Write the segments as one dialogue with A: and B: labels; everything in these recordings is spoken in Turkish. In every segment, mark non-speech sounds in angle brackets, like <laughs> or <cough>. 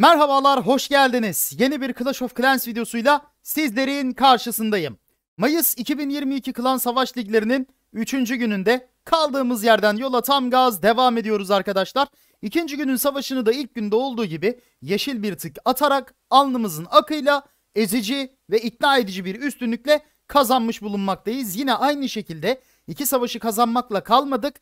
A: Merhabalar, hoş geldiniz. Yeni bir Clash of Clans videosuyla sizlerin karşısındayım. Mayıs 2022 Klan Savaş Liglerinin 3. gününde kaldığımız yerden yola tam gaz devam ediyoruz arkadaşlar. İkinci günün savaşını da ilk günde olduğu gibi yeşil bir tık atarak alnımızın akıyla ezici ve ikna edici bir üstünlükle kazanmış bulunmaktayız. Yine aynı şekilde iki savaşı kazanmakla kalmadık.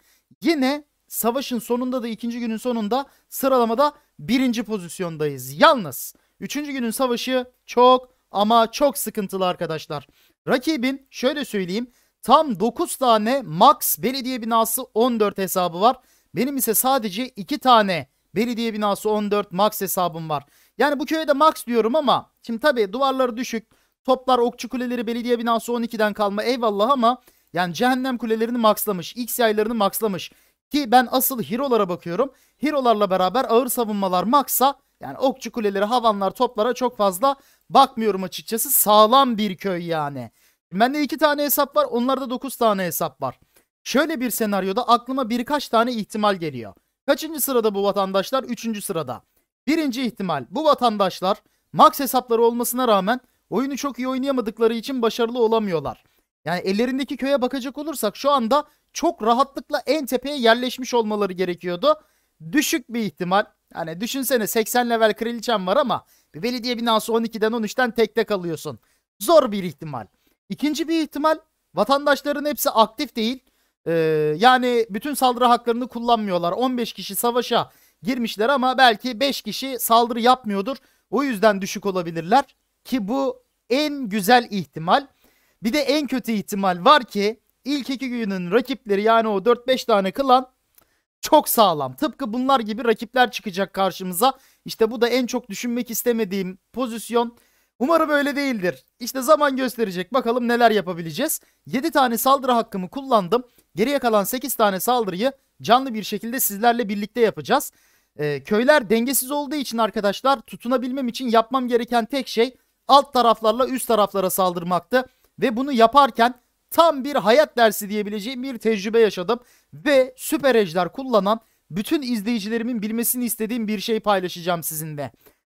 A: Yine savaşın sonunda da ikinci günün sonunda sıralamada birinci pozisyondayız. Yalnız üçüncü günün savaşı çok ama çok sıkıntılı arkadaşlar. Rakibin şöyle söyleyeyim tam 9 tane max belediye binası 14 hesabı var. Benim ise sadece 2 tane belediye binası 14 max hesabım var. Yani bu köye de max diyorum ama şimdi tabii duvarları düşük. Toplar okçu kuleleri belediye binası 12'den kalma eyvallah ama yani cehennem kulelerini maxlamış. X yaylarını maxlamış. Ki ben asıl hirolara bakıyorum. Hirolarla beraber ağır savunmalar maksa yani okçu kuleleri, havanlar, toplara çok fazla bakmıyorum açıkçası. Sağlam bir köy yani. Bende iki tane hesap var. Onlarda dokuz tane hesap var. Şöyle bir senaryoda aklıma birkaç tane ihtimal geliyor. Kaçıncı sırada bu vatandaşlar? Üçüncü sırada. Birinci ihtimal bu vatandaşlar max hesapları olmasına rağmen oyunu çok iyi oynayamadıkları için başarılı olamıyorlar. Yani ellerindeki köye bakacak olursak şu anda çok rahatlıkla en tepeye yerleşmiş olmaları gerekiyordu. Düşük bir ihtimal. Yani düşünsene 80 level kraliçem var ama bir belediye binası 12'den 13'ten tekte kalıyorsun. Zor bir ihtimal. İkinci bir ihtimal vatandaşların hepsi aktif değil. Ee, yani bütün saldırı haklarını kullanmıyorlar. 15 kişi savaşa girmişler ama belki 5 kişi saldırı yapmıyordur. O yüzden düşük olabilirler ki bu en güzel ihtimal. Bir de en kötü ihtimal var ki ilk iki günün rakipleri yani o 4-5 tane klan çok sağlam. Tıpkı bunlar gibi rakipler çıkacak karşımıza. İşte bu da en çok düşünmek istemediğim pozisyon. Umarım öyle değildir. İşte zaman gösterecek. Bakalım neler yapabileceğiz. 7 tane saldırı hakkımı kullandım. Geriye kalan 8 tane saldırıyı canlı bir şekilde sizlerle birlikte yapacağız. Ee, köyler dengesiz olduğu için arkadaşlar tutunabilmem için yapmam gereken tek şey alt taraflarla üst taraflara saldırmaktı. Ve bunu yaparken tam bir hayat dersi diyebileceğim bir tecrübe yaşadım. Ve süper ejder kullanan bütün izleyicilerimin bilmesini istediğim bir şey paylaşacağım sizinle.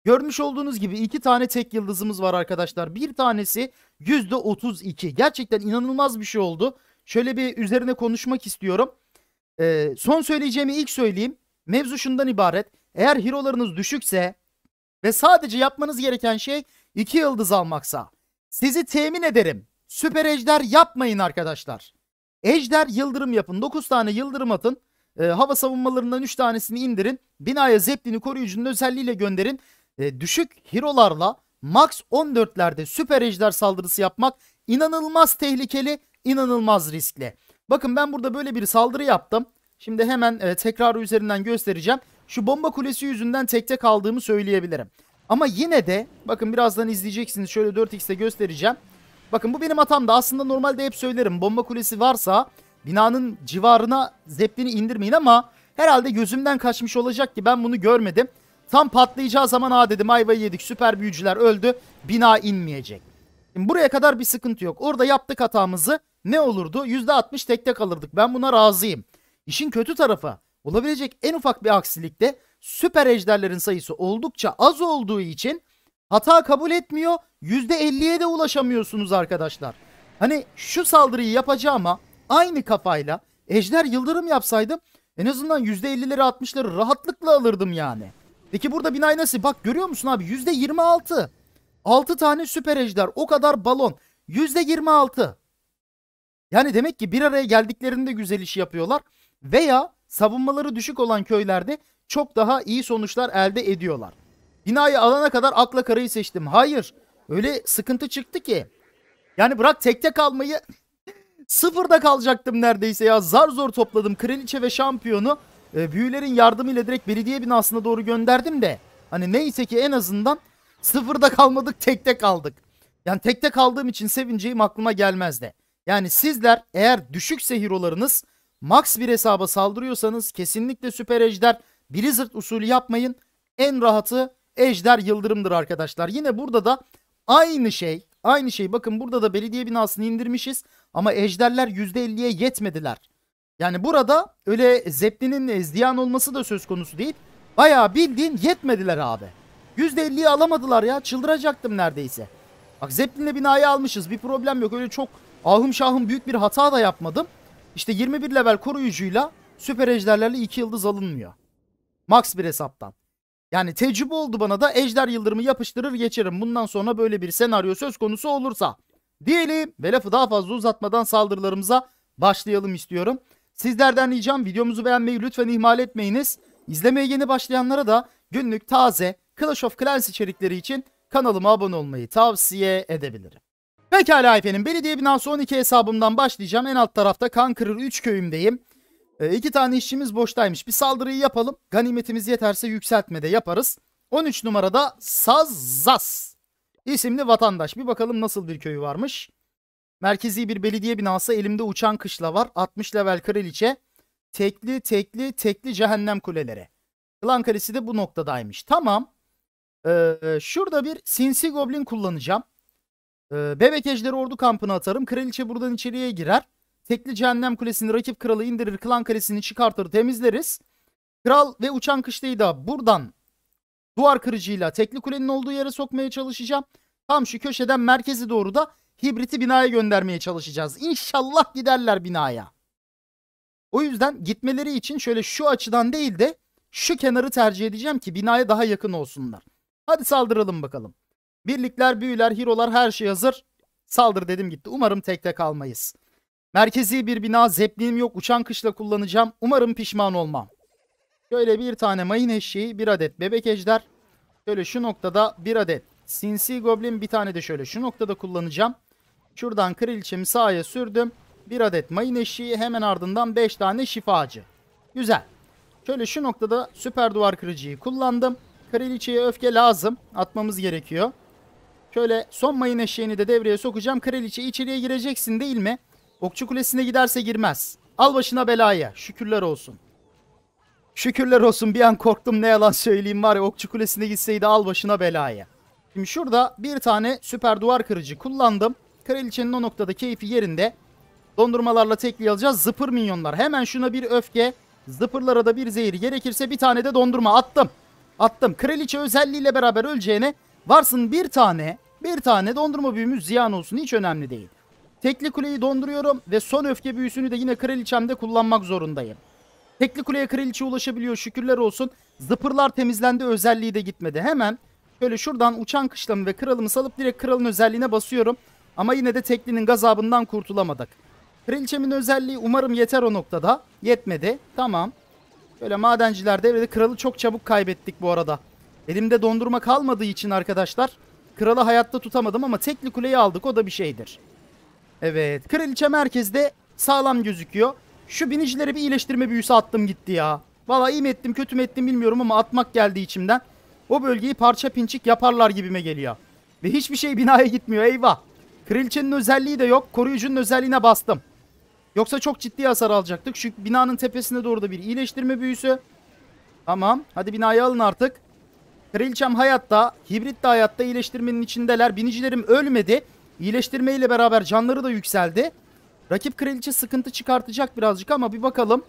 A: Görmüş olduğunuz gibi iki tane tek yıldızımız var arkadaşlar. Bir tanesi %32. Gerçekten inanılmaz bir şey oldu. Şöyle bir üzerine konuşmak istiyorum. Ee, son söyleyeceğimi ilk söyleyeyim. Mevzu şundan ibaret. Eğer hero'larınız düşükse ve sadece yapmanız gereken şey iki yıldız almaksa sizi temin ederim. Süper ejder yapmayın arkadaşlar. Ejder yıldırım yapın. 9 tane yıldırım atın. E, hava savunmalarından 3 tanesini indirin. Binaya zeplini koruyucunun özelliğiyle gönderin. E, düşük hirolarla max 14'lerde süper ejder saldırısı yapmak inanılmaz tehlikeli, inanılmaz riskli. Bakın ben burada böyle bir saldırı yaptım. Şimdi hemen e, tekrarı üzerinden göstereceğim. Şu bomba kulesi yüzünden tekte kaldığımı söyleyebilirim. Ama yine de bakın birazdan izleyeceksiniz. Şöyle 4x'te göstereceğim. Bakın bu benim hatam aslında normalde hep söylerim. Bomba kulesi varsa binanın civarına zeplini indirmeyin ama herhalde gözümden kaçmış olacak ki ben bunu görmedim. Tam patlayacağı zaman ha dedim ayvayı yedik süper büyücüler öldü bina inmeyecek. Şimdi buraya kadar bir sıkıntı yok. Orada yaptık hatamızı ne olurdu? %60 tekte kalırdık ben buna razıyım. İşin kötü tarafı olabilecek en ufak bir aksilikte süper ejderlerin sayısı oldukça az olduğu için hata kabul etmiyor. %50'ye de ulaşamıyorsunuz arkadaşlar. Hani şu saldırıyı yapacağıma aynı kafayla ejder yıldırım yapsaydım en azından %50'leri 60'ları rahatlıkla alırdım yani. Peki burada binayı nasıl? Bak görüyor musun abi %26. 6 tane süper ejder o kadar balon. %26. Yani demek ki bir araya geldiklerinde güzel iş yapıyorlar. Veya savunmaları düşük olan köylerde çok daha iyi sonuçlar elde ediyorlar. Binayı alana kadar akla karayı seçtim. Hayır. Öyle sıkıntı çıktı ki. Yani bırak tekte kalmayı <laughs> sıfırda kalacaktım neredeyse ya. Zar zor topladım. Kraliçe ve şampiyonu e, büyülerin yardımıyla direkt belediye binasına doğru gönderdim de. Hani neyse ki en azından sıfırda kalmadık tekte kaldık. Yani tekte kaldığım için sevineceğim aklıma gelmezdi. Yani sizler eğer düşük sehirolarınız max bir hesaba saldırıyorsanız kesinlikle süper ejder Blizzard usulü yapmayın. En rahatı Ejder Yıldırım'dır arkadaşlar. Yine burada da aynı şey. Aynı şey bakın burada da belediye binasını indirmişiz ama ejderler %50'ye yetmediler. Yani burada öyle zeplinin e, ziyan olması da söz konusu değil. Bayağı bildiğin yetmediler abi. %50'yi alamadılar ya çıldıracaktım neredeyse. Bak zeplinle binayı almışız bir problem yok öyle çok ahım şahım büyük bir hata da yapmadım. İşte 21 level koruyucuyla süper ejderlerle 2 yıldız alınmıyor. Max bir hesaptan. Yani tecrübe oldu bana da Ejder Yıldırım'ı yapıştırır geçerim. Bundan sonra böyle bir senaryo söz konusu olursa. Diyelim ve lafı daha fazla uzatmadan saldırılarımıza başlayalım istiyorum. Sizlerden ricam videomuzu beğenmeyi lütfen ihmal etmeyiniz. İzlemeye yeni başlayanlara da günlük taze Clash of Clans içerikleri için kanalıma abone olmayı tavsiye edebilirim. Pekala efendim belediye binası 12 hesabımdan başlayacağım. En alt tarafta Kankırır 3 köyümdeyim. E, iki tane işçimiz boştaymış. Bir saldırıyı yapalım. Ganimetimiz yeterse yükseltmede yaparız. 13 numarada Sazzas isimli vatandaş. Bir bakalım nasıl bir köyü varmış. Merkezi bir belediye binası elimde uçan kışla var. 60 level kraliçe. Tekli tekli tekli cehennem kulelere. Klan kalesi de bu noktadaymış. Tamam. Ee, şurada bir sinsi goblin kullanacağım. Ee, bebek ejderi ordu kampına atarım. Kraliçe buradan içeriye girer. Tekli Cehennem Kulesi'ni rakip kralı indirir, klan kalesini çıkartır, temizleriz. Kral ve Uçan Kışla'yı da buradan duvar kırıcıyla tekli kulenin olduğu yere sokmaya çalışacağım. Tam şu köşeden merkezi doğru da hibriti binaya göndermeye çalışacağız. İnşallah giderler binaya. O yüzden gitmeleri için şöyle şu açıdan değil de şu kenarı tercih edeceğim ki binaya daha yakın olsunlar. Hadi saldıralım bakalım. Birlikler, büyüler, hirolar her şey hazır. Saldır dedim gitti. Umarım tekte kalmayız. Merkezi bir bina, zeplinim yok, uçan kışla kullanacağım. Umarım pişman olmam. Şöyle bir tane mayın eşeği, bir adet bebek ejder. Şöyle şu noktada bir adet sinsi goblin, bir tane de şöyle şu noktada kullanacağım. Şuradan kraliçemi sağa sürdüm. Bir adet mayın eşiği, hemen ardından 5 tane şifacı. Güzel. Şöyle şu noktada süper duvar kırıcıyı kullandım. Kraliçeye öfke lazım. Atmamız gerekiyor. Şöyle son mayın eşeğini de devreye sokacağım. Kraliçe içeriye gireceksin değil mi? Okçu kulesine giderse girmez. Al başına belaya. Şükürler olsun. Şükürler olsun bir an korktum ne yalan söyleyeyim var ya okçu kulesine gitseydi al başına belaya. Şimdi şurada bir tane süper duvar kırıcı kullandım. Kraliçenin o noktada keyfi yerinde. Dondurmalarla tekli alacağız. Zıpır minyonlar. Hemen şuna bir öfke. Zıpırlara da bir zehir. Gerekirse bir tane de dondurma attım. Attım. Kraliçe özelliğiyle beraber öleceğine varsın bir tane bir tane dondurma büyümüz ziyan olsun. Hiç önemli değil. Tekli kuleyi donduruyorum ve son öfke büyüsünü de yine kraliçemde kullanmak zorundayım. Tekli kuleye kraliçe ulaşabiliyor şükürler olsun. Zıpırlar temizlendi özelliği de gitmedi. Hemen böyle şuradan uçan kışlamı ve kralımı salıp direkt kralın özelliğine basıyorum. Ama yine de teklinin gazabından kurtulamadık. Kraliçemin özelliği umarım yeter o noktada. Yetmedi. Tamam. Böyle madenciler devrede kralı çok çabuk kaybettik bu arada. Elimde dondurma kalmadığı için arkadaşlar kralı hayatta tutamadım ama tekli kuleyi aldık o da bir şeydir. Evet. Kraliçe merkezde sağlam gözüküyor. Şu binicilere bir iyileştirme büyüsü attım gitti ya. Valla iyi mi ettim kötü mü ettim bilmiyorum ama atmak geldi içimden. O bölgeyi parça pinçik yaparlar gibime geliyor. Ve hiçbir şey binaya gitmiyor eyvah. Kraliçenin özelliği de yok. Koruyucunun özelliğine bastım. Yoksa çok ciddi hasar alacaktık. Şu binanın tepesine doğru da bir iyileştirme büyüsü. Tamam. Hadi binayı alın artık. Kraliçem hayatta. Hibrit de hayatta. iyileştirmenin içindeler. Binicilerim ölmedi. İyileştirme ile beraber canları da yükseldi. Rakip kraliçe sıkıntı çıkartacak birazcık ama bir bakalım.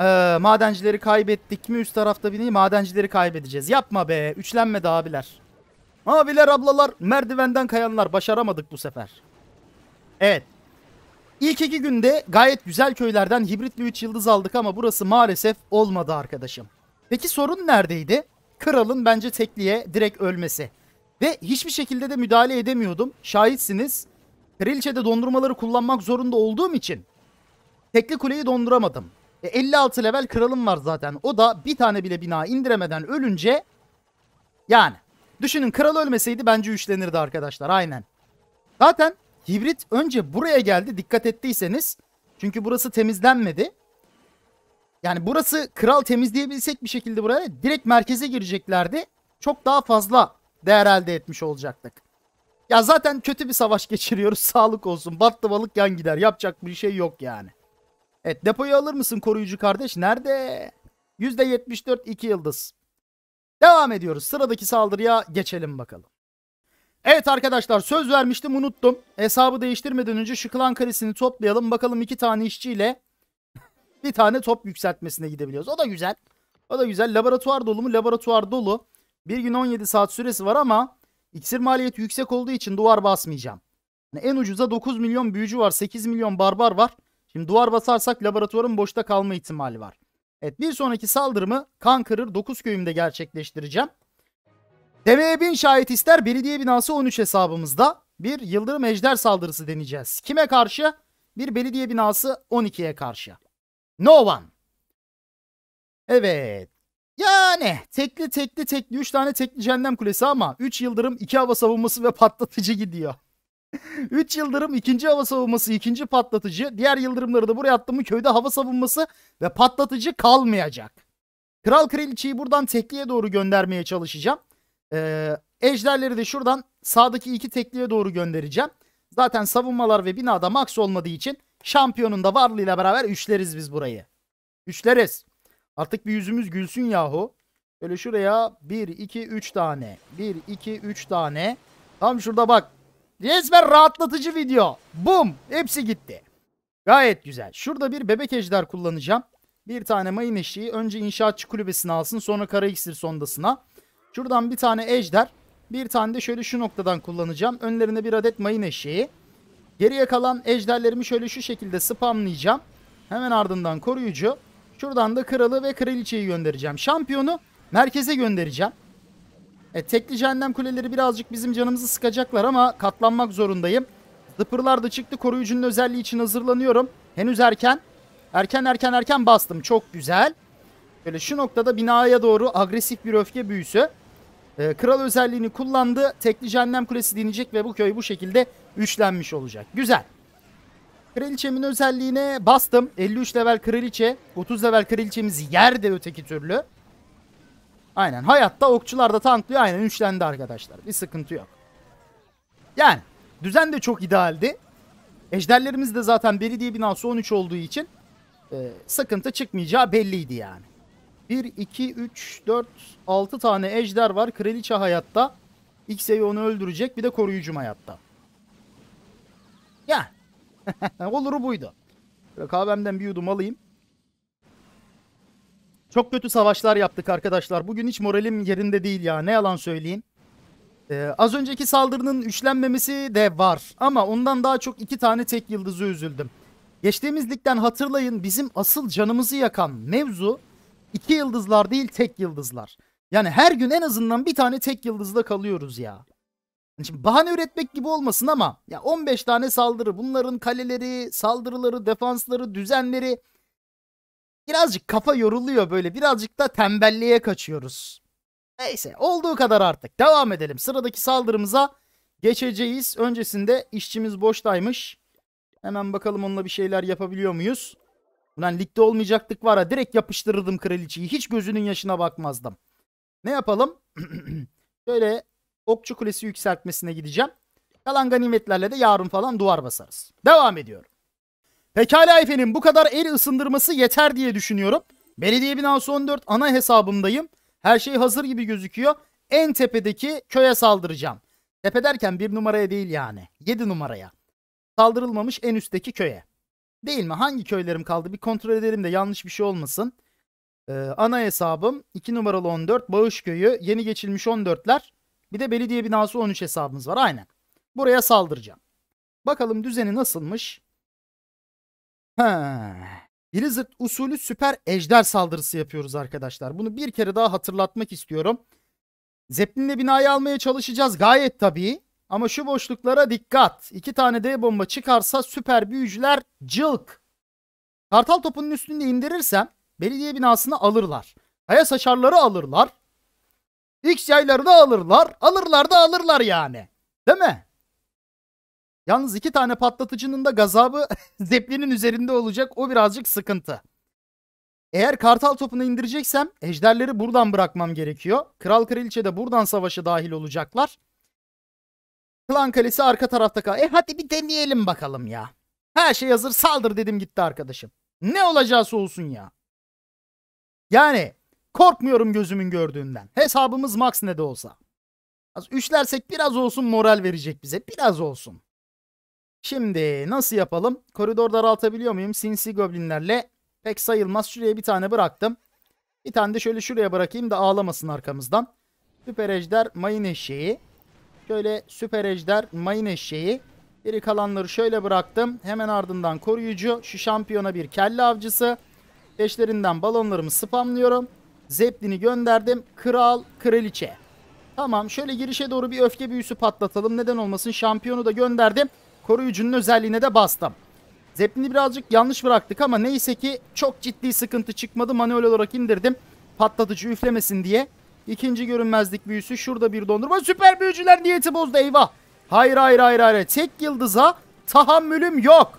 A: Ee, madencileri kaybettik mi? Üst tarafta bir madencileri kaybedeceğiz. Yapma be. Üçlenmedi abiler. Abiler ablalar merdivenden kayanlar. Başaramadık bu sefer. Evet. İlk iki günde gayet güzel köylerden hibritli 3 yıldız aldık ama burası maalesef olmadı arkadaşım. Peki sorun neredeydi? Kralın bence tekliğe direkt ölmesi. Ve hiçbir şekilde de müdahale edemiyordum. Şahitsiniz. Kraliçe'de dondurmaları kullanmak zorunda olduğum için tekli kuleyi donduramadım. E, 56 level kralım var zaten. O da bir tane bile bina indiremeden ölünce yani düşünün kral ölmeseydi bence üçlenirdi arkadaşlar aynen. Zaten hibrit önce buraya geldi dikkat ettiyseniz. Çünkü burası temizlenmedi. Yani burası kral temizleyebilsek bir şekilde buraya direkt merkeze gireceklerdi. Çok daha fazla değer elde etmiş olacaktık. Ya zaten kötü bir savaş <laughs> geçiriyoruz sağlık olsun. Battı balık yan gider yapacak bir şey yok yani. Evet depoyu alır mısın koruyucu kardeş? Nerede? %74 2 yıldız. Devam ediyoruz. Sıradaki saldırıya geçelim bakalım. Evet arkadaşlar söz vermiştim unuttum. Hesabı değiştirmeden önce şu klan karesini toplayalım. Bakalım iki tane işçiyle <laughs> bir tane top yükseltmesine gidebiliyoruz. O da güzel. O da güzel. Laboratuvar dolu mu? Laboratuvar dolu. Bir gün 17 saat süresi var ama iksir maliyeti yüksek olduğu için duvar basmayacağım. Yani en ucuza 9 milyon büyücü var, 8 milyon barbar var. Şimdi duvar basarsak laboratuvarın boşta kalma ihtimali var. Evet bir sonraki saldırımı kan kırır 9 köyümde gerçekleştireceğim. Demeye bin şahit ister belediye binası 13 hesabımızda bir yıldırım ejder saldırısı deneyeceğiz. Kime karşı? Bir belediye binası 12'ye karşı. No one. Evet yani tekli tekli tekli 3 tane tekli cehennem kulesi ama 3 yıldırım 2 hava savunması ve patlatıcı gidiyor. 3 <laughs> yıldırım ikinci hava savunması ikinci patlatıcı diğer yıldırımları da buraya attım mı köyde hava savunması ve patlatıcı kalmayacak. Kral kraliçeyi buradan tekliye doğru göndermeye çalışacağım. Ee, ejderleri de şuradan sağdaki iki tekliye doğru göndereceğim. Zaten savunmalar ve binada max olmadığı için şampiyonun da varlığıyla beraber üçleriz biz burayı. Üçleriz. Artık bir yüzümüz gülsün yahu. Böyle şuraya 1, 2, 3 tane. 1, 2, 3 tane. Tam şurada bak. Resmen rahatlatıcı video. Bum. Hepsi gitti. Gayet güzel. Şurada bir bebek ejder kullanacağım. Bir tane mayın eşiği önce inşaatçı kulübesine alsın sonra kara iksir sondasına. Şuradan bir tane ejder. Bir tane de şöyle şu noktadan kullanacağım. Önlerine bir adet mayın eşeği. Geriye kalan ejderlerimi şöyle şu şekilde spamlayacağım. Hemen ardından koruyucu. Şuradan da kralı ve kraliçeyi göndereceğim. Şampiyonu merkeze göndereceğim. E, tekli cehennem kuleleri birazcık bizim canımızı sıkacaklar ama katlanmak zorundayım. Zıpırlar da çıktı. Koruyucunun özelliği için hazırlanıyorum. Henüz erken. Erken erken erken bastım. Çok güzel. Böyle şu noktada binaya doğru agresif bir öfke büyüsü. E, kral özelliğini kullandı. Tekli cehennem kulesi dinecek ve bu köy bu şekilde üçlenmiş olacak. Güzel. Kraliçemin özelliğine bastım. 53 level kraliçe. 30 level kraliçemiz yerde öteki türlü. Aynen. Hayatta okçular da tanklıyor. Aynen üçlendi arkadaşlar. Bir sıkıntı yok. Yani düzen de çok idealdi. Ejderlerimiz de zaten belediye binası 13 olduğu için e, sıkıntı çıkmayacağı belliydi yani. 1, 2, 3, 4, 6 tane ejder var. Kraliçe hayatta. X'e onu öldürecek. Bir de koruyucum hayatta. Ya. Yani. <laughs> Oluru buydu. Böyle kahvemden bir yudum alayım. Çok kötü savaşlar yaptık arkadaşlar. Bugün hiç moralim yerinde değil ya. Ne yalan söyleyeyim. Ee, az önceki saldırının üçlenmemesi de var. Ama ondan daha çok iki tane tek yıldızı üzüldüm. Geçtiğimiz ligden hatırlayın bizim asıl canımızı yakan mevzu iki yıldızlar değil tek yıldızlar. Yani her gün en azından bir tane tek yıldızla kalıyoruz ya. Hani şimdi bahane üretmek gibi olmasın ama ya 15 tane saldırı bunların kaleleri, saldırıları, defansları, düzenleri birazcık kafa yoruluyor böyle birazcık da tembelliğe kaçıyoruz. Neyse olduğu kadar artık devam edelim sıradaki saldırımıza geçeceğiz. Öncesinde işçimiz boştaymış. Hemen bakalım onunla bir şeyler yapabiliyor muyuz? Ulan ligde olmayacaktık var ha direkt yapıştırırdım kraliçeyi hiç gözünün yaşına bakmazdım. Ne yapalım? <clears throat> Şöyle Okçu Kulesi yükseltmesine gideceğim. Kalan ganimetlerle de yarın falan duvar basarız. Devam ediyorum. Pekala efendim bu kadar el ısındırması yeter diye düşünüyorum. Belediye binası 14 ana hesabımdayım. Her şey hazır gibi gözüküyor. En tepedeki köye saldıracağım. Tepe derken bir numaraya değil yani. Yedi numaraya. Saldırılmamış en üstteki köye. Değil mi? Hangi köylerim kaldı? Bir kontrol edelim de yanlış bir şey olmasın. Ee, ana hesabım 2 numaralı 14 Bağış Köyü yeni geçilmiş 14'ler bir de belediye binası 13 hesabımız var. Aynen. Buraya saldıracağım. Bakalım düzeni nasılmış? Ha. Blizzard usulü süper ejder saldırısı yapıyoruz arkadaşlar. Bunu bir kere daha hatırlatmak istiyorum. Zeppelin'le binayı almaya çalışacağız gayet tabii. Ama şu boşluklara dikkat. İki tane D bomba çıkarsa süper büyücüler cılk. Kartal topunun üstünde indirirsem belediye binasını alırlar. Kaya saçarları alırlar. X yaylarını alırlar. Alırlar da alırlar yani. Değil mi? Yalnız iki tane patlatıcının da gazabı <laughs> zeplinin üzerinde olacak. O birazcık sıkıntı. Eğer kartal topunu indireceksem ejderleri buradan bırakmam gerekiyor. Kral kraliçe de buradan savaşa dahil olacaklar. Klan kalesi arka tarafta kal. E hadi bir deneyelim bakalım ya. Her şey hazır saldır dedim gitti arkadaşım. Ne olacağısı olsun ya. Yani Korkmuyorum gözümün gördüğünden. Hesabımız max ne de olsa. Az üçlersek biraz olsun moral verecek bize. Biraz olsun. Şimdi nasıl yapalım? Koridor daraltabiliyor muyum? Sinsi goblinlerle pek sayılmaz. Şuraya bir tane bıraktım. Bir tane de şöyle şuraya bırakayım da ağlamasın arkamızdan. Süper ejder mayın eşeği. Şöyle süper ejder mayın eşeği. Geri kalanları şöyle bıraktım. Hemen ardından koruyucu. Şu şampiyona bir kelle avcısı. Eşlerinden balonlarımı spamlıyorum. Zeppelin'i gönderdim. Kral, kraliçe. Tamam şöyle girişe doğru bir öfke büyüsü patlatalım. Neden olmasın şampiyonu da gönderdim. Koruyucunun özelliğine de bastım. Zeppelin'i birazcık yanlış bıraktık ama neyse ki çok ciddi sıkıntı çıkmadı. Manuel olarak indirdim. Patlatıcı üflemesin diye. İkinci görünmezlik büyüsü şurada bir dondurma. Süper büyücüler niyeti bozdu eyvah. Hayır hayır hayır hayır. Tek yıldıza tahammülüm yok.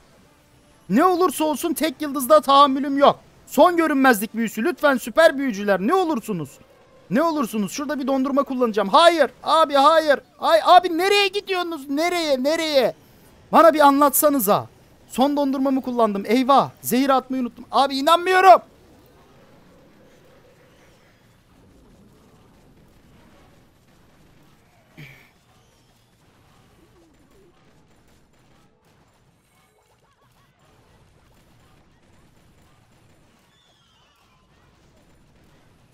A: Ne olursa olsun tek yıldızda tahammülüm yok. Son görünmezlik büyüsü. Lütfen süper büyücüler ne olursunuz. Ne olursunuz şurada bir dondurma kullanacağım. Hayır abi hayır. Ay abi nereye gidiyorsunuz? Nereye nereye? Bana bir anlatsanıza. Son dondurmamı kullandım. Eyvah zehir atmayı unuttum. Abi inanmıyorum.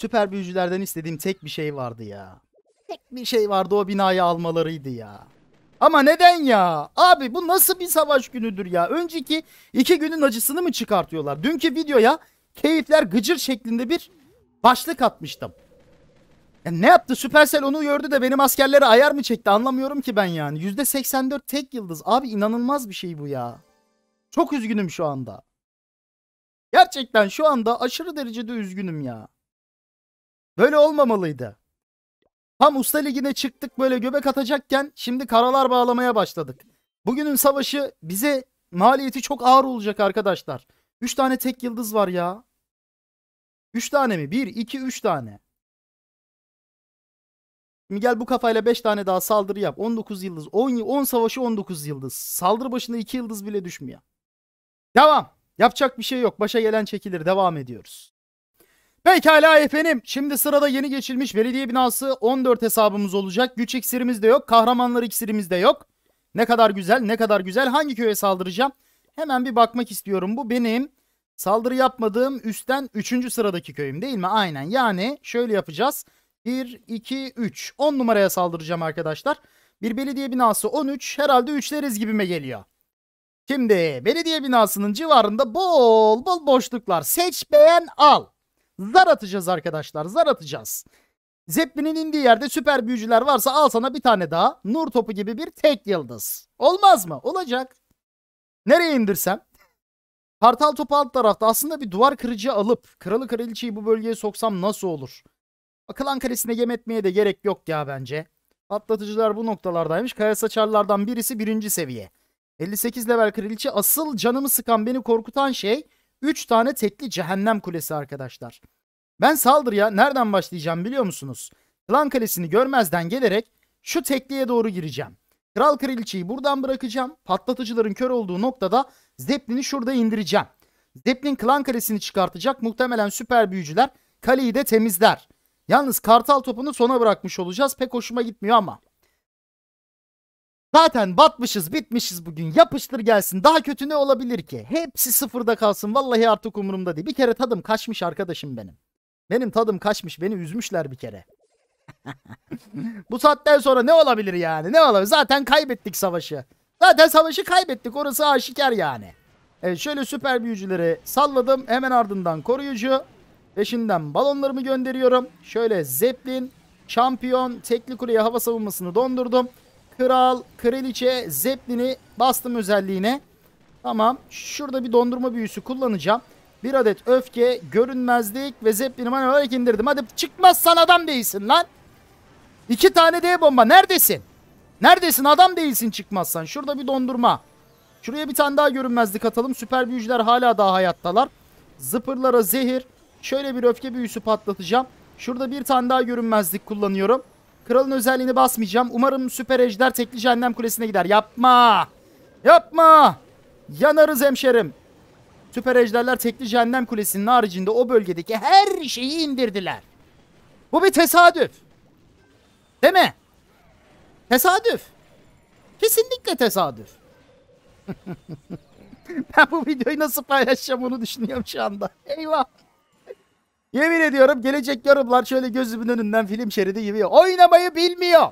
A: Süper büyücülerden istediğim tek bir şey vardı ya. Tek bir şey vardı o binayı almalarıydı ya. Ama neden ya? Abi bu nasıl bir savaş günüdür ya? Önceki iki günün acısını mı çıkartıyorlar? Dünkü videoya keyifler gıcır şeklinde bir başlık atmıştım. Ya ne yaptı? Süpersel onu gördü de benim askerlere ayar mı çekti? Anlamıyorum ki ben yani. %84 tek yıldız. Abi inanılmaz bir şey bu ya. Çok üzgünüm şu anda. Gerçekten şu anda aşırı derecede üzgünüm ya. Böyle olmamalıydı. Tam Usta Ligi'ne çıktık böyle göbek atacakken şimdi karalar bağlamaya başladık. Bugünün savaşı bize maliyeti çok ağır olacak arkadaşlar. 3 tane tek yıldız var ya. 3 tane mi? 1, 2, 3 tane. Şimdi gel bu kafayla 5 tane daha saldırı yap. 19 yıldız. 10, 10 savaşı 19 yıldız. Saldırı başında 2 yıldız bile düşmüyor. Devam. Yapacak bir şey yok. Başa gelen çekilir. Devam ediyoruz. Pekala efendim. Şimdi sırada yeni geçilmiş belediye binası 14 hesabımız olacak. Güç iksirimiz de yok. Kahramanlar iksirimiz de yok. Ne kadar güzel ne kadar güzel. Hangi köye saldıracağım? Hemen bir bakmak istiyorum. Bu benim saldırı yapmadığım üstten 3. sıradaki köyüm değil mi? Aynen yani şöyle yapacağız. 1, 2, 3. 10 numaraya saldıracağım arkadaşlar. Bir belediye binası 13 herhalde 3'leriz gibime geliyor. Şimdi belediye binasının civarında bol bol boşluklar. Seç beğen al. Zar atacağız arkadaşlar. Zar atacağız. Zeppelin'in indiği yerde süper büyücüler varsa al sana bir tane daha. Nur topu gibi bir tek yıldız. Olmaz mı? Olacak. Nereye indirsem? Kartal topu alt tarafta. Aslında bir duvar kırıcı alıp kralı kraliçeyi bu bölgeye soksam nasıl olur? Akılan kalesine yem etmeye de gerek yok ya bence. Atlatıcılar bu noktalardaymış. Kaya saçarlardan birisi birinci seviye. 58 level kraliçe asıl canımı sıkan beni korkutan şey 3 tane tekli cehennem kulesi arkadaşlar. Ben saldırıya nereden başlayacağım biliyor musunuz? Klan kalesini görmezden gelerek şu tekliye doğru gireceğim. Kral kraliçeyi buradan bırakacağım. Patlatıcıların kör olduğu noktada Zeppelin'i şurada indireceğim. Zeppelin klan kalesini çıkartacak. Muhtemelen süper büyücüler kaleyi de temizler. Yalnız kartal topunu sona bırakmış olacağız. Pek hoşuma gitmiyor ama. Zaten batmışız bitmişiz bugün yapıştır gelsin daha kötü ne olabilir ki? Hepsi sıfırda kalsın vallahi artık umurumda değil. Bir kere tadım kaçmış arkadaşım benim. Benim tadım kaçmış beni üzmüşler bir kere. <laughs> Bu saatten sonra ne olabilir yani ne olabilir zaten kaybettik savaşı. Zaten savaşı kaybettik orası aşikar yani. Evet şöyle süper büyücüleri salladım hemen ardından koruyucu. Peşinden balonlarımı gönderiyorum. Şöyle Zeplin, Şampiyon, Tekli Kuleye hava savunmasını dondurdum. Kral, kraliçe, zeplin'i bastım özelliğine. Tamam. Şurada bir dondurma büyüsü kullanacağım. Bir adet öfke, görünmezlik ve zeplin'i bana indirdim. Hadi çıkmazsan adam değilsin lan. İki tane D bomba. Neredesin? Neredesin? Adam değilsin çıkmazsan. Şurada bir dondurma. Şuraya bir tane daha görünmezlik atalım. Süper büyücüler hala daha hayattalar. Zıpırlara zehir. Şöyle bir öfke büyüsü patlatacağım. Şurada bir tane daha görünmezlik kullanıyorum. Kralın özelliğini basmayacağım. Umarım süper ejder tekli cehennem kulesine gider. Yapma. Yapma. Yanarız hemşerim. Süper ejderler tekli cehennem kulesinin haricinde o bölgedeki her şeyi indirdiler. Bu bir tesadüf. Değil mi? Tesadüf. Kesinlikle tesadüf. <laughs> ben bu videoyu nasıl paylaşacağım onu düşünüyorum şu anda. Eyvah. Yemin ediyorum gelecek yorumlar şöyle gözümün önünden film şeridi gibi. Oynamayı bilmiyor.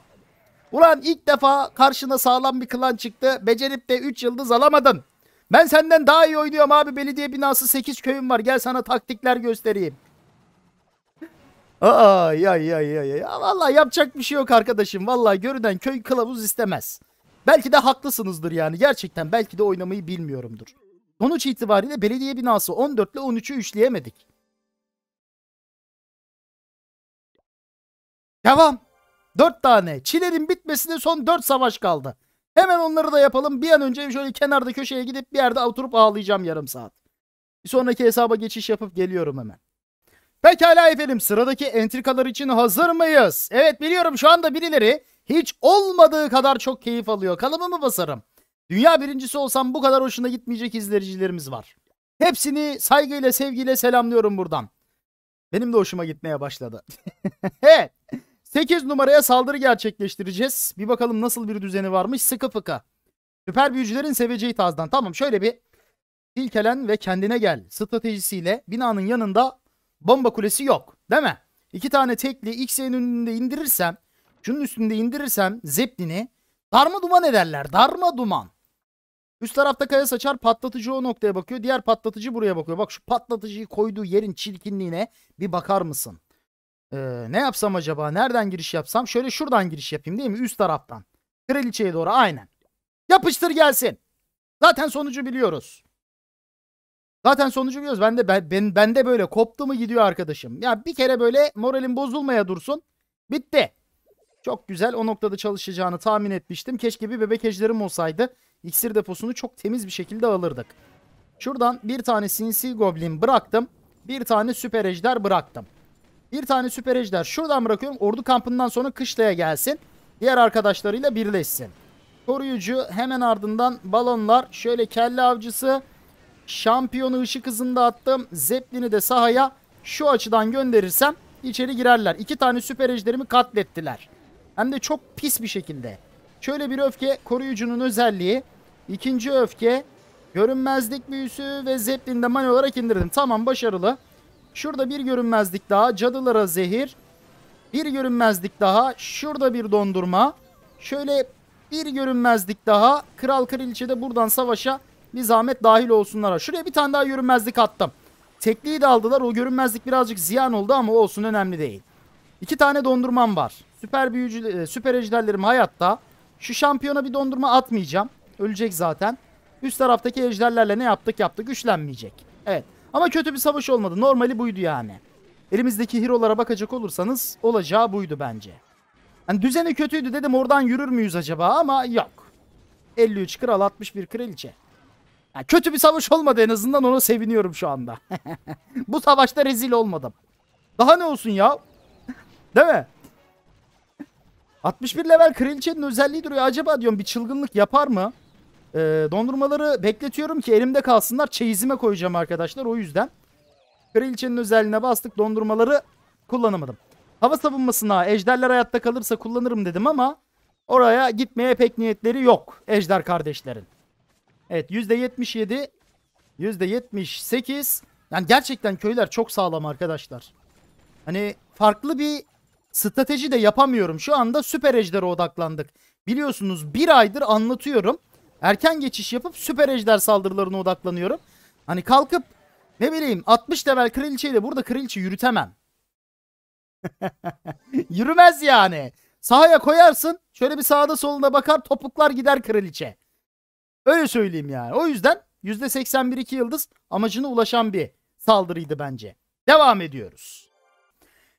A: Ulan ilk defa karşına sağlam bir klan çıktı. Becerip de 3 yıldız alamadın. Ben senden daha iyi oynuyorum abi. Belediye binası 8 köyüm var. Gel sana taktikler göstereyim. Aa ya ya ya ya. Valla yapacak bir şey yok arkadaşım. Valla görünen köy kılavuz istemez. Belki de haklısınızdır yani. Gerçekten belki de oynamayı bilmiyorumdur. Sonuç itibariyle belediye binası 14 ile 13'ü üçleyemedik. Devam. Dört tane. Çile'nin bitmesine son dört savaş kaldı. Hemen onları da yapalım. Bir an önce şöyle kenarda köşeye gidip bir yerde oturup ağlayacağım yarım saat. Bir sonraki hesaba geçiş yapıp geliyorum hemen. Pekala efendim sıradaki entrikalar için hazır mıyız? Evet biliyorum şu anda birileri hiç olmadığı kadar çok keyif alıyor. mı basarım. Dünya birincisi olsam bu kadar hoşuna gitmeyecek izleyicilerimiz var. Hepsini saygıyla sevgiyle selamlıyorum buradan. Benim de hoşuma gitmeye başladı. <laughs> evet. 8 numaraya saldırı gerçekleştireceğiz. Bir bakalım nasıl bir düzeni varmış. Sıkı fıka. Süper büyücülerin seveceği tazdan. Tamam şöyle bir silkelen ve kendine gel stratejisiyle binanın yanında bomba kulesi yok. Değil mi? İki tane tekli X'in önünde indirirsem şunun üstünde indirirsem Zeppelin'i darma duman ederler. Darma duman. Üst tarafta kaya saçar patlatıcı o noktaya bakıyor. Diğer patlatıcı buraya bakıyor. Bak şu patlatıcıyı koyduğu yerin çirkinliğine bir bakar mısın? Ee, ne yapsam acaba? Nereden giriş yapsam? Şöyle şuradan giriş yapayım değil mi? Üst taraftan. Kraliçeye doğru aynen. Yapıştır gelsin. Zaten sonucu biliyoruz. Zaten sonucu biliyoruz. Ben de ben, ben, de böyle koptu mu gidiyor arkadaşım. Ya bir kere böyle moralim bozulmaya dursun. Bitti. Çok güzel o noktada çalışacağını tahmin etmiştim. Keşke bir bebek ejderim olsaydı. İksir deposunu çok temiz bir şekilde alırdık. Şuradan bir tane sinsi goblin bıraktım. Bir tane süper ejder bıraktım. Bir tane süper ejder şuradan bırakıyorum. Ordu kampından sonra kışlaya gelsin. Diğer arkadaşlarıyla birleşsin. Koruyucu hemen ardından balonlar. Şöyle kelle avcısı. Şampiyonu ışık hızında attım. Zeplin'i de sahaya şu açıdan gönderirsem içeri girerler. İki tane süper ejderimi katlettiler. Hem de çok pis bir şekilde. Şöyle bir öfke koruyucunun özelliği. İkinci öfke görünmezlik büyüsü ve Zeppelin'de man olarak indirdim. Tamam başarılı. Şurada bir görünmezlik daha. Cadılara zehir. Bir görünmezlik daha. Şurada bir dondurma. Şöyle bir görünmezlik daha. Kral kraliçe de buradan savaşa bir zahmet dahil olsunlara. Şuraya bir tane daha görünmezlik attım. Tekliği de aldılar. O görünmezlik birazcık ziyan oldu ama olsun önemli değil. İki tane dondurmam var. Süper büyücü, e, süper ejderlerim hayatta. Şu şampiyona bir dondurma atmayacağım. Ölecek zaten. Üst taraftaki ejderlerle ne yaptık yaptık. Güçlenmeyecek. Evet. Ama kötü bir savaş olmadı. Normali buydu yani. Elimizdeki hero'lara bakacak olursanız olacağı buydu bence. Yani düzeni kötüydü dedim oradan yürür müyüz acaba ama yok. 53 kral 61 kraliçe. Yani kötü bir savaş olmadı en azından ona seviniyorum şu anda. <laughs> Bu savaşta rezil olmadım. Daha ne olsun ya? Değil mi? 61 level kraliçenin özelliği duruyor. Acaba diyorum bir çılgınlık yapar mı? E, dondurmaları bekletiyorum ki elimde kalsınlar. Çeyizime koyacağım arkadaşlar o yüzden. Kraliçenin özelliğine bastık. Dondurmaları kullanamadım. Hava savunmasına ejderler hayatta kalırsa kullanırım dedim ama oraya gitmeye pek niyetleri yok ejder kardeşlerin. Evet %77, %78. Yani gerçekten köyler çok sağlam arkadaşlar. Hani farklı bir strateji de yapamıyorum. Şu anda süper ejdere odaklandık. Biliyorsunuz bir aydır anlatıyorum erken geçiş yapıp süper ejder saldırılarına odaklanıyorum. Hani kalkıp ne bileyim 60 level kraliçeyle burada kraliçe yürütemem. <laughs> Yürümez yani. Sahaya koyarsın şöyle bir sağda soluna bakar topuklar gider kraliçe. Öyle söyleyeyim yani. O yüzden %81 2 yıldız amacına ulaşan bir saldırıydı bence. Devam ediyoruz.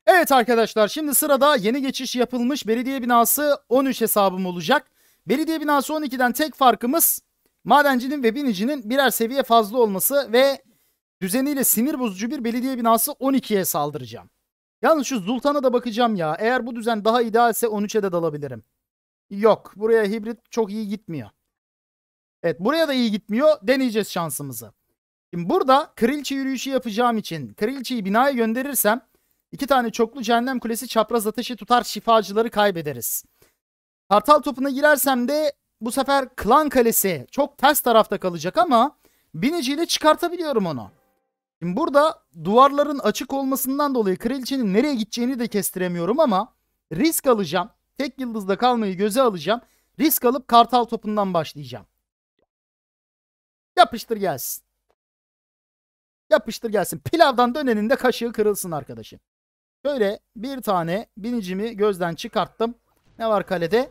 A: Evet arkadaşlar şimdi sırada yeni geçiş yapılmış belediye binası 13 hesabım olacak. Belediye binası 12'den tek farkımız madencinin ve binicinin birer seviye fazla olması ve düzeniyle sinir bozucu bir belediye binası 12'ye saldıracağım. Yalnız şu Zultan'a da bakacağım ya. Eğer bu düzen daha idealse 13'e de dalabilirim. Yok. Buraya hibrit çok iyi gitmiyor. Evet buraya da iyi gitmiyor. Deneyeceğiz şansımızı. Şimdi burada Krilçi yürüyüşü yapacağım için Krilçi'yi binaya gönderirsem iki tane çoklu cehennem kulesi çapraz ateşi tutar şifacıları kaybederiz. Kartal topuna girersem de bu sefer Klan Kalesi çok ters tarafta kalacak ama biniciyle çıkartabiliyorum onu. Şimdi burada duvarların açık olmasından dolayı kraliçenin nereye gideceğini de kestiremiyorum ama risk alacağım. Tek yıldızda kalmayı göze alacağım. Risk alıp kartal topundan başlayacağım. Yapıştır gelsin. Yapıştır gelsin. Pilavdan dönenin de kaşığı kırılsın arkadaşım. Şöyle bir tane binicimi gözden çıkarttım. Ne var kalede?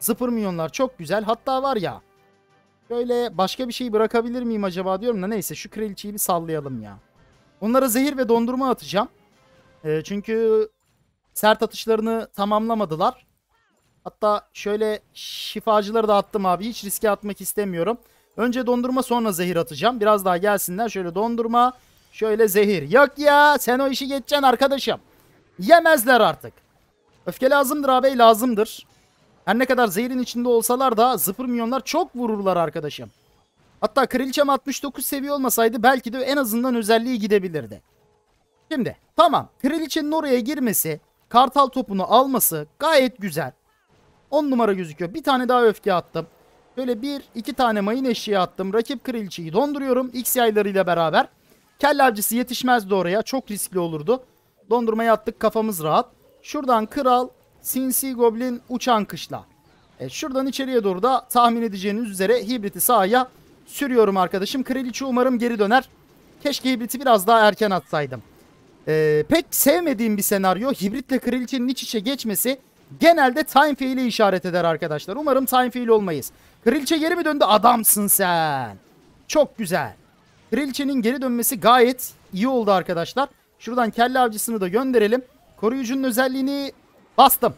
A: Zıpır milyonlar çok güzel. Hatta var ya. şöyle başka bir şey bırakabilir miyim acaba diyorum da neyse şu kraliçeyi bir sallayalım ya. Onlara zehir ve dondurma atacağım. E, çünkü sert atışlarını tamamlamadılar. Hatta şöyle şifacıları da attım abi. Hiç riske atmak istemiyorum. Önce dondurma sonra zehir atacağım. Biraz daha gelsinler. Şöyle dondurma. Şöyle zehir. Yok ya sen o işi geçeceksin arkadaşım. Yemezler artık. Öfke lazımdır abi lazımdır. Her ne kadar zehrin içinde olsalar da zıpır milyonlar çok vururlar arkadaşım. Hatta kraliçem 69 seviye olmasaydı belki de en azından özelliği gidebilirdi. Şimdi tamam kraliçenin oraya girmesi, kartal topunu alması gayet güzel. 10 numara gözüküyor. Bir tane daha öfke attım. Böyle bir iki tane mayın eşiği attım. Rakip kraliçeyi donduruyorum. X yaylarıyla beraber. Kel avcısı yetişmezdi oraya. Çok riskli olurdu. Dondurmayı attık kafamız rahat. Şuradan kral, sinsi goblin, uçan kışla. E, şuradan içeriye doğru da tahmin edeceğiniz üzere hibriti sahaya sürüyorum arkadaşım. Kraliçe umarım geri döner. Keşke hibriti biraz daha erken atsaydım. E, pek sevmediğim bir senaryo. Hibritle kraliçenin iç içe geçmesi genelde time fail'i işaret eder arkadaşlar. Umarım time fail olmayız. Kraliçe geri mi döndü? Adamsın sen. Çok güzel. Kraliçenin geri dönmesi gayet iyi oldu arkadaşlar. Şuradan kelle avcısını da gönderelim. Koruyucunun özelliğini bastım.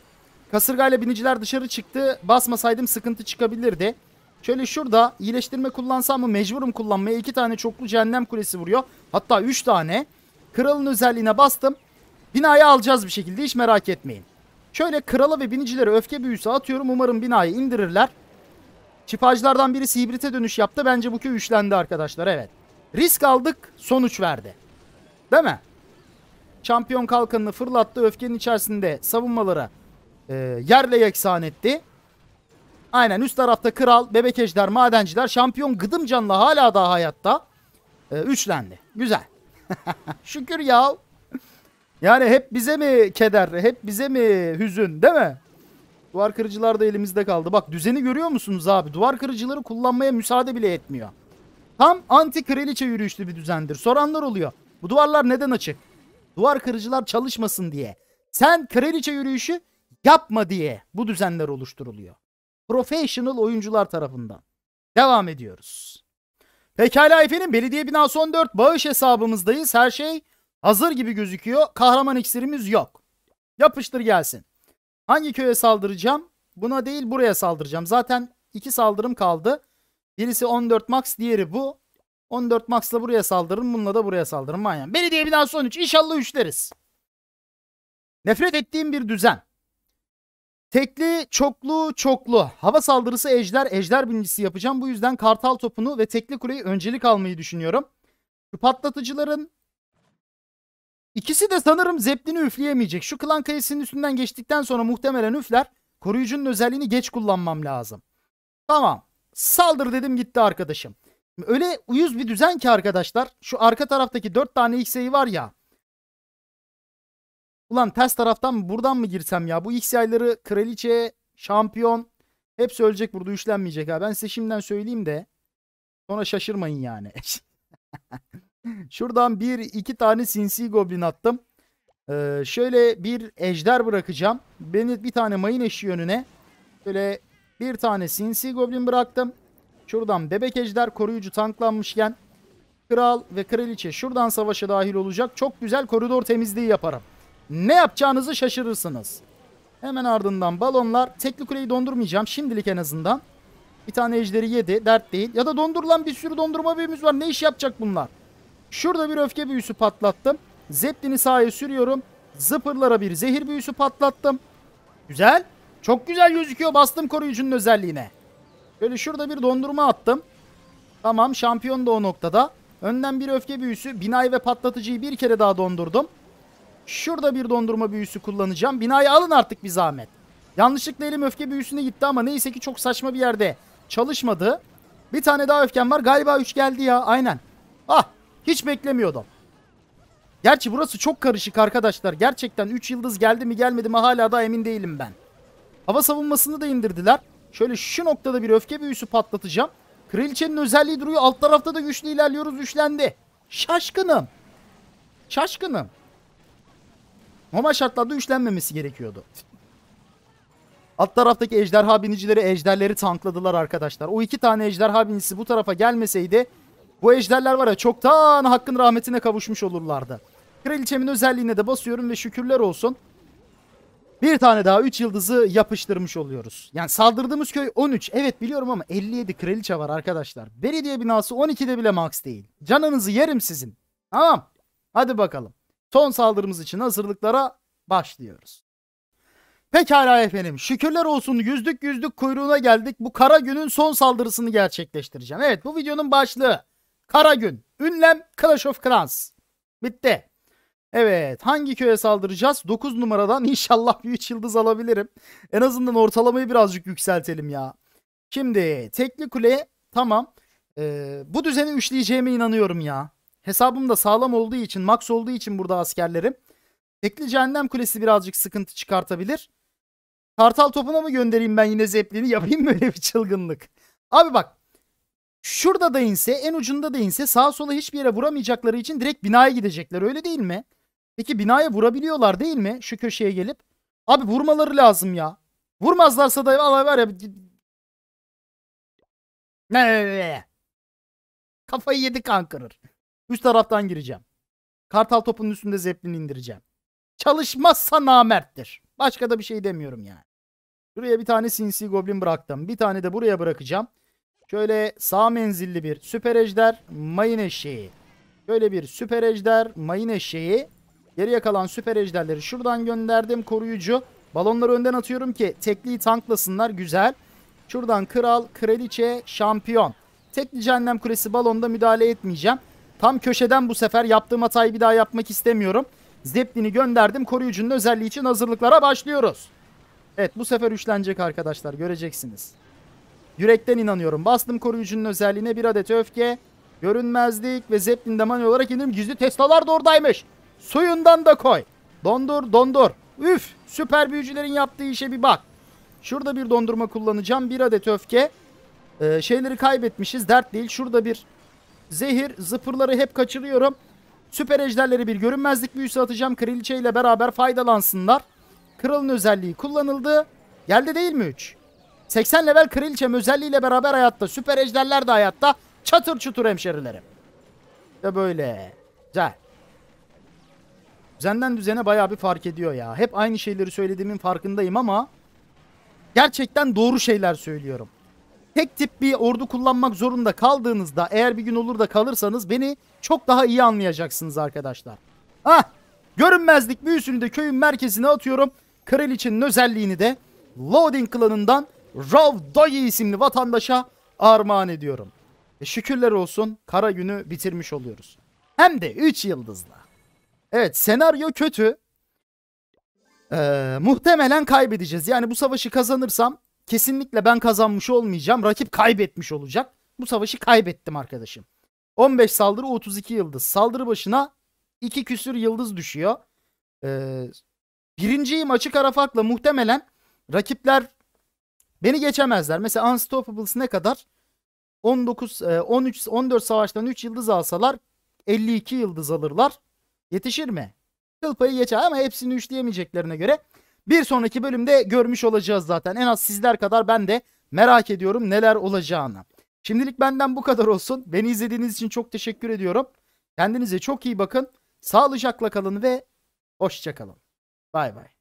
A: Kasırgayla biniciler dışarı çıktı. Basmasaydım sıkıntı çıkabilirdi. Şöyle şurada iyileştirme kullansam mı mecburum kullanmaya. iki tane çoklu cehennem kulesi vuruyor. Hatta üç tane. Kralın özelliğine bastım. Binayı alacağız bir şekilde hiç merak etmeyin. Şöyle krala ve binicilere öfke büyüsü atıyorum. Umarım binayı indirirler. Çipajlardan birisi hibrite dönüş yaptı. Bence bu köy üçlendi arkadaşlar evet. Risk aldık sonuç verdi. Değil mi? şampiyon kalkanını fırlattı. Öfkenin içerisinde savunmalara e, yerle yeksan etti. Aynen üst tarafta kral, bebek ejder, madenciler, şampiyon canlı hala daha hayatta. E, üçlendi. Güzel. <laughs> Şükür ya. Yani hep bize mi keder, hep bize mi hüzün değil mi? Duvar kırıcılar da elimizde kaldı. Bak düzeni görüyor musunuz abi? Duvar kırıcıları kullanmaya müsaade bile etmiyor. Tam anti kraliçe yürüyüşlü bir düzendir. Soranlar oluyor. Bu duvarlar neden açık? Duvar kırıcılar çalışmasın diye. Sen kraliçe yürüyüşü yapma diye bu düzenler oluşturuluyor. Professional oyuncular tarafından. Devam ediyoruz. Pekala efendim belediye binası 14 bağış hesabımızdayız. Her şey hazır gibi gözüküyor. Kahraman iksirimiz yok. Yapıştır gelsin. Hangi köye saldıracağım? Buna değil buraya saldıracağım. Zaten iki saldırım kaldı. Birisi 14 max diğeri bu. 14 max'la buraya saldırırım. Bununla da buraya saldırırım. Manyan. Belediye binası 13. İnşallah üçleriz. Nefret ettiğim bir düzen. Tekli, çoklu, çoklu. Hava saldırısı ejder, ejder bincisi yapacağım. Bu yüzden kartal topunu ve tekli kuleyi öncelik almayı düşünüyorum. Şu patlatıcıların ikisi de sanırım zeplini üfleyemeyecek. Şu klan kayısının üstünden geçtikten sonra muhtemelen üfler. Koruyucunun özelliğini geç kullanmam lazım. Tamam. Saldır dedim gitti arkadaşım. Öyle uyuz bir düzen ki arkadaşlar. Şu arka taraftaki 4 tane XA'yı var ya. Ulan ters taraftan mı buradan mı girsem ya? Bu X kraliçe, şampiyon hepsi ölecek burada üçlenmeyecek ha. Ben size şimdiden söyleyeyim de sonra şaşırmayın yani. <laughs> Şuradan bir iki tane sinsi goblin attım. Ee, şöyle bir ejder bırakacağım. Beni bir tane mayın eşi yönüne. Şöyle bir tane sinsi goblin bıraktım. Şuradan bebek ejder koruyucu tanklanmışken kral ve kraliçe şuradan savaşa dahil olacak. Çok güzel koridor temizliği yaparım. Ne yapacağınızı şaşırırsınız. Hemen ardından balonlar. Tekli kuleyi dondurmayacağım şimdilik en azından. Bir tane ejderi yedi. Dert değil. Ya da dondurulan bir sürü dondurma büyümüz var. Ne iş yapacak bunlar? Şurada bir öfke büyüsü patlattım. Zeplini sahaya sürüyorum. Zıpırlara bir zehir büyüsü patlattım. Güzel. Çok güzel gözüküyor bastım koruyucunun özelliğine. Böyle şurada bir dondurma attım. Tamam şampiyon da o noktada. Önden bir öfke büyüsü. Binayı ve patlatıcıyı bir kere daha dondurdum. Şurada bir dondurma büyüsü kullanacağım. Binayı alın artık bir zahmet. Yanlışlıkla elim öfke büyüsüne gitti ama neyse ki çok saçma bir yerde çalışmadı. Bir tane daha öfkem var. Galiba 3 geldi ya. Aynen. Ah hiç beklemiyordum. Gerçi burası çok karışık arkadaşlar. Gerçekten 3 yıldız geldi mi gelmedi mi hala da emin değilim ben. Hava savunmasını da indirdiler. Şöyle şu noktada bir öfke büyüsü patlatacağım. Kraliçenin özelliği duruyor. Alt tarafta da güçlü ilerliyoruz. Güçlendi. Şaşkınım. Şaşkınım. Normal şartlarda güçlenmemesi gerekiyordu. Alt taraftaki ejderha binicileri ejderleri tankladılar arkadaşlar. O iki tane ejderha binicisi bu tarafa gelmeseydi bu ejderler var ya çoktan hakkın rahmetine kavuşmuş olurlardı. Kraliçemin özelliğine de basıyorum ve şükürler olsun. Bir tane daha 3 yıldızı yapıştırmış oluyoruz. Yani saldırdığımız köy 13. Evet biliyorum ama 57 kraliçe var arkadaşlar. Belediye binası 12'de bile max değil. Canınızı yerim sizin. Tamam. Hadi bakalım. Son saldırımız için hazırlıklara başlıyoruz. Pekala efendim. Şükürler olsun yüzdük yüzdük kuyruğuna geldik. Bu kara günün son saldırısını gerçekleştireceğim. Evet bu videonun başlığı. Kara gün. Ünlem Clash of Clans. Bitti. Evet hangi köye saldıracağız? 9 numaradan inşallah bir 3 yıldız alabilirim. En azından ortalamayı birazcık yükseltelim ya. Şimdi tekli kule tamam. Ee, bu düzeni üçleyeceğime inanıyorum ya. Hesabım da sağlam olduğu için max olduğu için burada askerlerim. Tekli cehennem kulesi birazcık sıkıntı çıkartabilir. Kartal topuna mı göndereyim ben yine zeplini <laughs> yapayım mı öyle bir çılgınlık? Abi bak şurada da inse en ucunda da inse sağa sola hiçbir yere vuramayacakları için direkt binaya gidecekler öyle değil mi? Peki binaya vurabiliyorlar değil mi? Şu köşeye gelip. Abi vurmaları lazım ya. Vurmazlarsa da vallahi var ya. Ne? Kafayı yedi kan kırır. Üst taraftan gireceğim. Kartal topunun üstünde zeplini indireceğim. Çalışmazsa namerttir. Başka da bir şey demiyorum yani. Buraya bir tane sinsi goblin bıraktım. Bir tane de buraya bırakacağım. Şöyle sağ menzilli bir süper ejder mayın eşeği. Böyle bir süper ejder mayın eşeği. Geriye kalan süper ejderleri şuradan gönderdim koruyucu. Balonları önden atıyorum ki tekliği tanklasınlar güzel. Şuradan kral, kraliçe, şampiyon. Tekli cehennem kulesi balonda müdahale etmeyeceğim. Tam köşeden bu sefer yaptığım hatayı bir daha yapmak istemiyorum. Zeppelin'i gönderdim. Koruyucunun özelliği için hazırlıklara başlıyoruz. Evet bu sefer üçlenecek arkadaşlar göreceksiniz. Yürekten inanıyorum. Bastım koruyucunun özelliğine bir adet öfke. Görünmezlik ve Zeppelin'de manuel olarak indirim Gizli Tesla'lar da oradaymış. Suyundan da koy. Dondur dondur. Üf süper büyücülerin yaptığı işe bir bak. Şurada bir dondurma kullanacağım. Bir adet öfke. Ee, şeyleri kaybetmişiz. Dert değil. Şurada bir zehir. Zıpırları hep kaçırıyorum. Süper ejderleri bir görünmezlik büyüsü atacağım. Kraliçe ile beraber faydalansınlar. Kralın özelliği kullanıldı. Geldi değil mi 3? 80 level kraliçem özelliğiyle beraber hayatta. Süper ejderler de hayatta. Çatır çutur hemşerilerim. İşte böyle. Güzel. Düzenden düzene bayağı bir fark ediyor ya. Hep aynı şeyleri söylediğimin farkındayım ama gerçekten doğru şeyler söylüyorum. Tek tip bir ordu kullanmak zorunda kaldığınızda eğer bir gün olur da kalırsanız beni çok daha iyi anlayacaksınız arkadaşlar. Ah! Görünmezlik büyüsünü de köyün merkezine atıyorum. Kraliçenin özelliğini de Loading klanından Rav Dayı isimli vatandaşa armağan ediyorum. E şükürler olsun kara günü bitirmiş oluyoruz. Hem de 3 yıldızla. Evet senaryo kötü. Ee, muhtemelen kaybedeceğiz. Yani bu savaşı kazanırsam kesinlikle ben kazanmış olmayacağım. Rakip kaybetmiş olacak. Bu savaşı kaybettim arkadaşım. 15 saldırı 32 yıldız. Saldırı başına 2 küsür yıldız düşüyor. Ee, birinciyim açık ara farkla muhtemelen rakipler beni geçemezler. Mesela Unstoppables ne kadar? 19, 13, 14 savaştan 3 yıldız alsalar 52 yıldız alırlar. Yetişir mi? Kıl payı geçer ama hepsini üçleyemeyeceklerine göre bir sonraki bölümde görmüş olacağız zaten. En az sizler kadar ben de merak ediyorum neler olacağını. Şimdilik benden bu kadar olsun. Beni izlediğiniz için çok teşekkür ediyorum. Kendinize çok iyi bakın. Sağlıcakla kalın ve hoşçakalın. Bay bay.